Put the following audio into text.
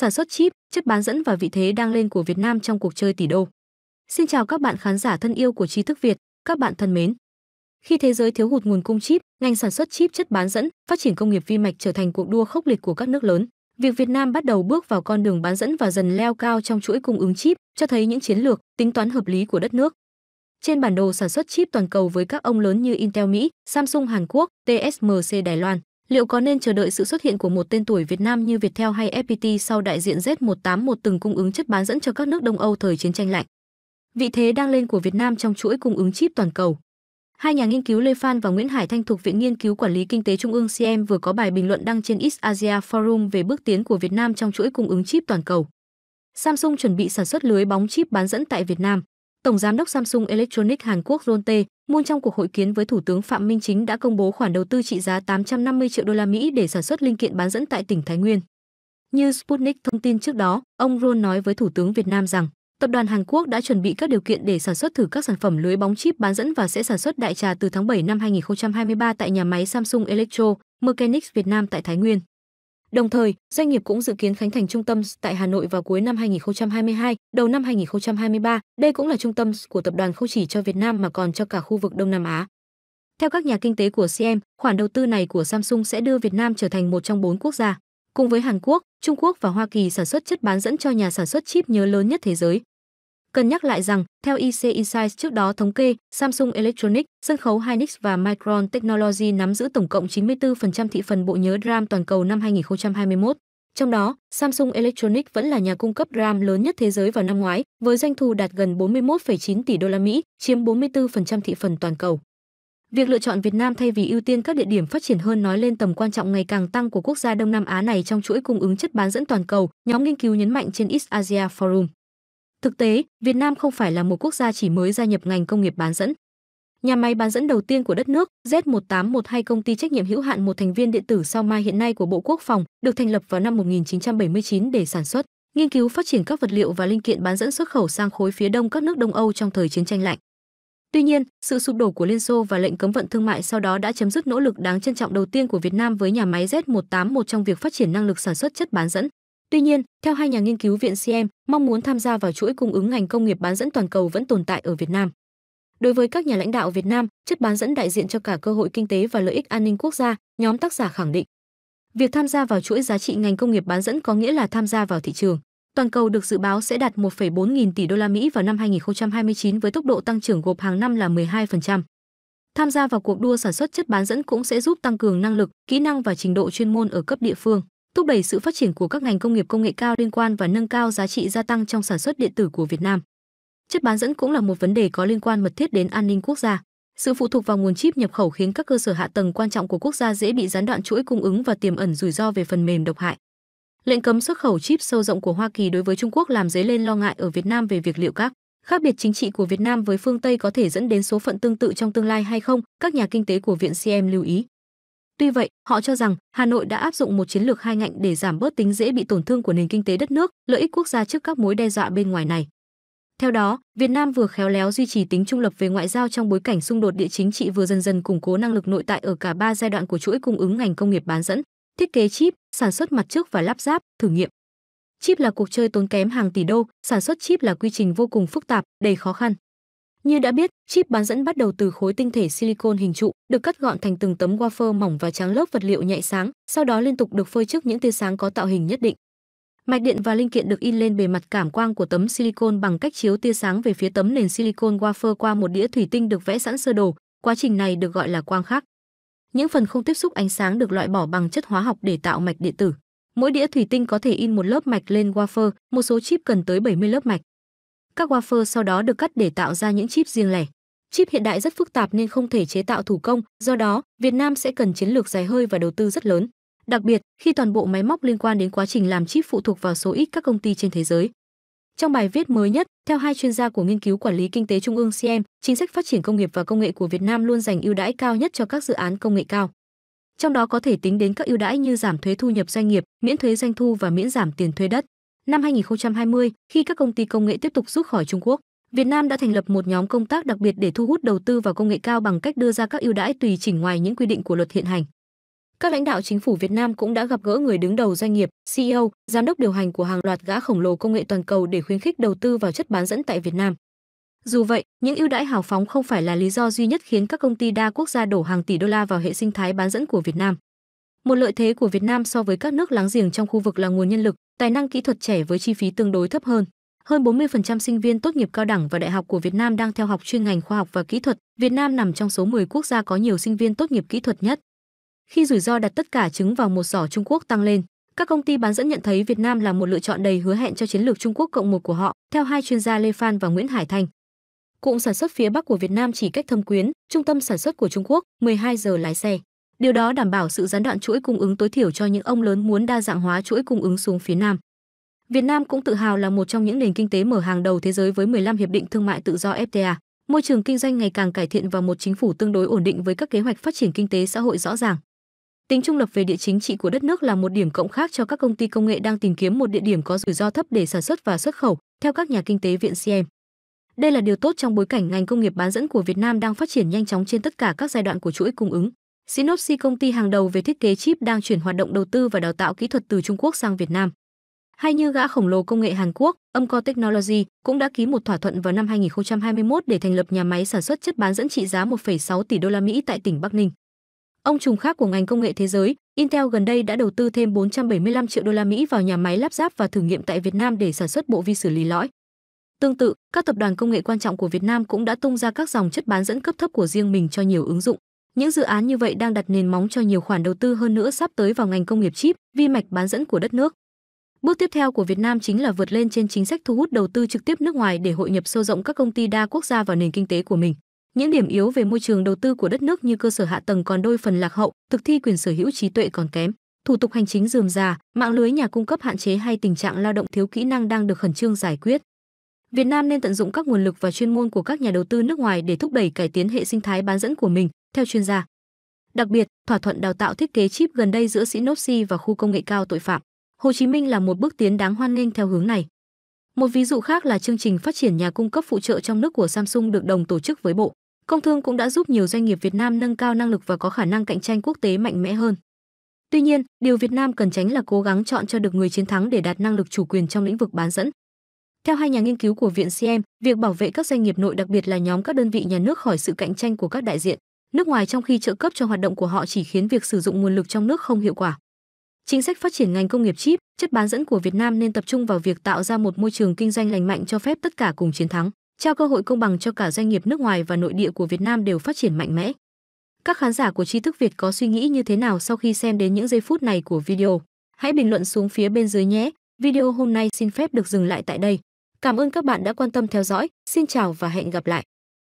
sản xuất chip, chất bán dẫn và vị thế đang lên của Việt Nam trong cuộc chơi tỷ đô. Xin chào các bạn khán giả thân yêu của Trí thức Việt, các bạn thân mến. Khi thế giới thiếu hụt nguồn cung chip, ngành sản xuất chip chất bán dẫn, phát triển công nghiệp vi mạch trở thành cuộc đua khốc liệt của các nước lớn. Việc Việt Nam bắt đầu bước vào con đường bán dẫn và dần leo cao trong chuỗi cung ứng chip cho thấy những chiến lược, tính toán hợp lý của đất nước. Trên bản đồ sản xuất chip toàn cầu với các ông lớn như Intel Mỹ, Samsung Hàn Quốc, TSMC Đài Loan, Liệu có nên chờ đợi sự xuất hiện của một tên tuổi Việt Nam như Viettel hay FPT sau đại diện Z181 từng cung ứng chất bán dẫn cho các nước Đông Âu thời chiến tranh lạnh? Vị thế đang lên của Việt Nam trong chuỗi cung ứng chip toàn cầu. Hai nhà nghiên cứu Lê Phan và Nguyễn Hải Thanh thuộc Viện Nghiên cứu Quản lý Kinh tế Trung ương CM vừa có bài bình luận đăng trên East Asia Forum về bước tiến của Việt Nam trong chuỗi cung ứng chip toàn cầu. Samsung chuẩn bị sản xuất lưới bóng chip bán dẫn tại Việt Nam. Tổng giám đốc Samsung Electronics Hàn Quốc Ron Tae Moon trong cuộc hội kiến với Thủ tướng Phạm Minh Chính đã công bố khoản đầu tư trị giá 850 triệu đô la Mỹ để sản xuất linh kiện bán dẫn tại tỉnh Thái Nguyên. Như Sputnik thông tin trước đó, ông Ron nói với Thủ tướng Việt Nam rằng tập đoàn Hàn Quốc đã chuẩn bị các điều kiện để sản xuất thử các sản phẩm lưới bóng chip bán dẫn và sẽ sản xuất đại trà từ tháng 7 năm 2023 tại nhà máy Samsung Electro Mechanics Việt Nam tại Thái Nguyên. Đồng thời, doanh nghiệp cũng dự kiến khánh thành trung tâm tại Hà Nội vào cuối năm 2022, đầu năm 2023. Đây cũng là trung tâm của tập đoàn không chỉ cho Việt Nam mà còn cho cả khu vực Đông Nam Á. Theo các nhà kinh tế của CM, khoản đầu tư này của Samsung sẽ đưa Việt Nam trở thành một trong bốn quốc gia, cùng với Hàn Quốc, Trung Quốc và Hoa Kỳ sản xuất chất bán dẫn cho nhà sản xuất chip nhớ lớn nhất thế giới. Cần nhắc lại rằng, theo IC e Insights trước đó thống kê, Samsung Electronics, sân khấu Hynix và Micron Technology nắm giữ tổng cộng 94% thị phần bộ nhớ RAM toàn cầu năm 2021. Trong đó, Samsung Electronics vẫn là nhà cung cấp RAM lớn nhất thế giới vào năm ngoái, với doanh thu đạt gần 41,9 tỷ đô la Mỹ, chiếm 44% thị phần toàn cầu. Việc lựa chọn Việt Nam thay vì ưu tiên các địa điểm phát triển hơn nói lên tầm quan trọng ngày càng tăng của quốc gia Đông Nam Á này trong chuỗi cung ứng chất bán dẫn toàn cầu, nhóm nghiên cứu nhấn mạnh trên East Asia Forum. Thực tế, Việt Nam không phải là một quốc gia chỉ mới gia nhập ngành công nghiệp bán dẫn. Nhà máy bán dẫn đầu tiên của đất nước, Z1812 hay công ty trách nhiệm hữu hạn một thành viên điện tử Sao Mai hiện nay của Bộ Quốc phòng, được thành lập vào năm 1979 để sản xuất, nghiên cứu phát triển các vật liệu và linh kiện bán dẫn xuất khẩu sang khối phía đông các nước Đông Âu trong thời chiến tranh lạnh. Tuy nhiên, sự sụp đổ của Liên Xô và lệnh cấm vận thương mại sau đó đã chấm dứt nỗ lực đáng trân trọng đầu tiên của Việt Nam với nhà máy Z181 trong việc phát triển năng lực sản xuất chất bán dẫn. Tuy nhiên, theo hai nhà nghiên cứu viện CM, mong muốn tham gia vào chuỗi cung ứng ngành công nghiệp bán dẫn toàn cầu vẫn tồn tại ở Việt Nam. Đối với các nhà lãnh đạo Việt Nam, chất bán dẫn đại diện cho cả cơ hội kinh tế và lợi ích an ninh quốc gia, nhóm tác giả khẳng định. Việc tham gia vào chuỗi giá trị ngành công nghiệp bán dẫn có nghĩa là tham gia vào thị trường. Toàn cầu được dự báo sẽ đạt 1,4 nghìn tỷ đô la Mỹ vào năm 2029 với tốc độ tăng trưởng gộp hàng năm là 12%. Tham gia vào cuộc đua sản xuất chất bán dẫn cũng sẽ giúp tăng cường năng lực, kỹ năng và trình độ chuyên môn ở cấp địa phương thúc đẩy sự phát triển của các ngành công nghiệp công nghệ cao liên quan và nâng cao giá trị gia tăng trong sản xuất điện tử của Việt Nam. Chất bán dẫn cũng là một vấn đề có liên quan mật thiết đến an ninh quốc gia. Sự phụ thuộc vào nguồn chip nhập khẩu khiến các cơ sở hạ tầng quan trọng của quốc gia dễ bị gián đoạn chuỗi cung ứng và tiềm ẩn rủi ro về phần mềm độc hại. Lệnh cấm xuất khẩu chip sâu rộng của Hoa Kỳ đối với Trung Quốc làm dấy lên lo ngại ở Việt Nam về việc liệu các khác biệt chính trị của Việt Nam với phương Tây có thể dẫn đến số phận tương tự trong tương lai hay không, các nhà kinh tế của Viện CM lưu ý. Tuy vậy, họ cho rằng Hà Nội đã áp dụng một chiến lược hai ngạnh để giảm bớt tính dễ bị tổn thương của nền kinh tế đất nước, lợi ích quốc gia trước các mối đe dọa bên ngoài này. Theo đó, Việt Nam vừa khéo léo duy trì tính trung lập về ngoại giao trong bối cảnh xung đột địa chính trị vừa dần dần củng cố năng lực nội tại ở cả ba giai đoạn của chuỗi cung ứng ngành công nghiệp bán dẫn, thiết kế chip, sản xuất mặt trước và lắp ráp, thử nghiệm. Chip là cuộc chơi tốn kém hàng tỷ đô, sản xuất chip là quy trình vô cùng phức tạp, đầy khó khăn. Như đã biết, chip bán dẫn bắt đầu từ khối tinh thể silicon hình trụ, được cắt gọn thành từng tấm wafer mỏng và trắng lớp vật liệu nhạy sáng, sau đó liên tục được phơi trước những tia sáng có tạo hình nhất định. Mạch điện và linh kiện được in lên bề mặt cảm quang của tấm silicon bằng cách chiếu tia sáng về phía tấm nền silicon wafer qua một đĩa thủy tinh được vẽ sẵn sơ đồ, quá trình này được gọi là quang khắc. Những phần không tiếp xúc ánh sáng được loại bỏ bằng chất hóa học để tạo mạch điện tử. Mỗi đĩa thủy tinh có thể in một lớp mạch lên wafer, một số chip cần tới 70 lớp mạch. Các wafer sau đó được cắt để tạo ra những chip riêng lẻ. Chip hiện đại rất phức tạp nên không thể chế tạo thủ công, do đó, Việt Nam sẽ cần chiến lược dài hơi và đầu tư rất lớn. Đặc biệt, khi toàn bộ máy móc liên quan đến quá trình làm chip phụ thuộc vào số ít các công ty trên thế giới. Trong bài viết mới nhất, theo hai chuyên gia của nghiên cứu quản lý kinh tế trung ương CM, chính sách phát triển công nghiệp và công nghệ của Việt Nam luôn dành ưu đãi cao nhất cho các dự án công nghệ cao. Trong đó có thể tính đến các ưu đãi như giảm thuế thu nhập doanh nghiệp, miễn thuế doanh thu và miễn giảm tiền thuê đất. Năm 2020, khi các công ty công nghệ tiếp tục rút khỏi Trung Quốc, Việt Nam đã thành lập một nhóm công tác đặc biệt để thu hút đầu tư vào công nghệ cao bằng cách đưa ra các ưu đãi tùy chỉnh ngoài những quy định của luật hiện hành. Các lãnh đạo chính phủ Việt Nam cũng đã gặp gỡ người đứng đầu doanh nghiệp, CEO, giám đốc điều hành của hàng loạt gã khổng lồ công nghệ toàn cầu để khuyến khích đầu tư vào chất bán dẫn tại Việt Nam. Dù vậy, những ưu đãi hào phóng không phải là lý do duy nhất khiến các công ty đa quốc gia đổ hàng tỷ đô la vào hệ sinh thái bán dẫn của Việt Nam. Một lợi thế của Việt Nam so với các nước láng giềng trong khu vực là nguồn nhân lực, tài năng kỹ thuật trẻ với chi phí tương đối thấp hơn. Hơn 40% sinh viên tốt nghiệp cao đẳng và đại học của Việt Nam đang theo học chuyên ngành khoa học và kỹ thuật. Việt Nam nằm trong số 10 quốc gia có nhiều sinh viên tốt nghiệp kỹ thuật nhất. Khi rủi ro đặt tất cả trứng vào một giỏ Trung Quốc tăng lên, các công ty bán dẫn nhận thấy Việt Nam là một lựa chọn đầy hứa hẹn cho chiến lược Trung Quốc cộng một của họ, theo hai chuyên gia Lê Phan và Nguyễn Hải Thanh. Cụm sản xuất phía Bắc của Việt Nam chỉ cách Thâm Quyến, trung tâm sản xuất của Trung Quốc, 12 giờ lái xe. Điều đó đảm bảo sự gián đoạn chuỗi cung ứng tối thiểu cho những ông lớn muốn đa dạng hóa chuỗi cung ứng xuống phía Nam. Việt Nam cũng tự hào là một trong những nền kinh tế mở hàng đầu thế giới với 15 hiệp định thương mại tự do FTA. Môi trường kinh doanh ngày càng cải thiện và một chính phủ tương đối ổn định với các kế hoạch phát triển kinh tế xã hội rõ ràng. Tính trung lập về địa chính trị của đất nước là một điểm cộng khác cho các công ty công nghệ đang tìm kiếm một địa điểm có rủi ro thấp để sản xuất và xuất khẩu, theo các nhà kinh tế viện CM. Đây là điều tốt trong bối cảnh ngành công nghiệp bán dẫn của Việt Nam đang phát triển nhanh chóng trên tất cả các giai đoạn của chuỗi cung ứng. Synopsy công ty hàng đầu về thiết kế chip đang chuyển hoạt động đầu tư và đào tạo kỹ thuật từ Trung Quốc sang Việt Nam. Hay như gã khổng lồ công nghệ Hàn Quốc, Amco Technology cũng đã ký một thỏa thuận vào năm 2021 để thành lập nhà máy sản xuất chất bán dẫn trị giá 1,6 tỷ đô la Mỹ tại tỉnh Bắc Ninh. Ông trùng khác của ngành công nghệ thế giới, Intel gần đây đã đầu tư thêm 475 triệu đô la Mỹ vào nhà máy lắp ráp và thử nghiệm tại Việt Nam để sản xuất bộ vi xử lý lõi. Tương tự, các tập đoàn công nghệ quan trọng của Việt Nam cũng đã tung ra các dòng chất bán dẫn cấp thấp của riêng mình cho nhiều ứng dụng. Những dự án như vậy đang đặt nền móng cho nhiều khoản đầu tư hơn nữa sắp tới vào ngành công nghiệp chip, vi mạch bán dẫn của đất nước. Bước tiếp theo của Việt Nam chính là vượt lên trên chính sách thu hút đầu tư trực tiếp nước ngoài để hội nhập sâu rộng các công ty đa quốc gia vào nền kinh tế của mình. Những điểm yếu về môi trường đầu tư của đất nước như cơ sở hạ tầng còn đôi phần lạc hậu, thực thi quyền sở hữu trí tuệ còn kém, thủ tục hành chính rườm rà, mạng lưới nhà cung cấp hạn chế hay tình trạng lao động thiếu kỹ năng đang được khẩn trương giải quyết. Việt Nam nên tận dụng các nguồn lực và chuyên môn của các nhà đầu tư nước ngoài để thúc đẩy cải tiến hệ sinh thái bán dẫn của mình, theo chuyên gia. Đặc biệt, thỏa thuận đào tạo thiết kế chip gần đây giữa Synopsys và khu công nghệ cao tội phạm, Hồ Chí Minh là một bước tiến đáng hoan nghênh theo hướng này. Một ví dụ khác là chương trình phát triển nhà cung cấp phụ trợ trong nước của Samsung được đồng tổ chức với Bộ Công Thương cũng đã giúp nhiều doanh nghiệp Việt Nam nâng cao năng lực và có khả năng cạnh tranh quốc tế mạnh mẽ hơn. Tuy nhiên, điều Việt Nam cần tránh là cố gắng chọn cho được người chiến thắng để đạt năng lực chủ quyền trong lĩnh vực bán dẫn. Theo hai nhà nghiên cứu của Viện CM, việc bảo vệ các doanh nghiệp nội đặc biệt là nhóm các đơn vị nhà nước khỏi sự cạnh tranh của các đại diện nước ngoài trong khi trợ cấp cho hoạt động của họ chỉ khiến việc sử dụng nguồn lực trong nước không hiệu quả. Chính sách phát triển ngành công nghiệp chip, chất bán dẫn của Việt Nam nên tập trung vào việc tạo ra một môi trường kinh doanh lành mạnh cho phép tất cả cùng chiến thắng, trao cơ hội công bằng cho cả doanh nghiệp nước ngoài và nội địa của Việt Nam đều phát triển mạnh mẽ. Các khán giả của Tri thức Việt có suy nghĩ như thế nào sau khi xem đến những giây phút này của video? Hãy bình luận xuống phía bên dưới nhé. Video hôm nay xin phép được dừng lại tại đây. Cảm ơn các bạn đã quan tâm theo dõi. Xin chào và hẹn gặp lại.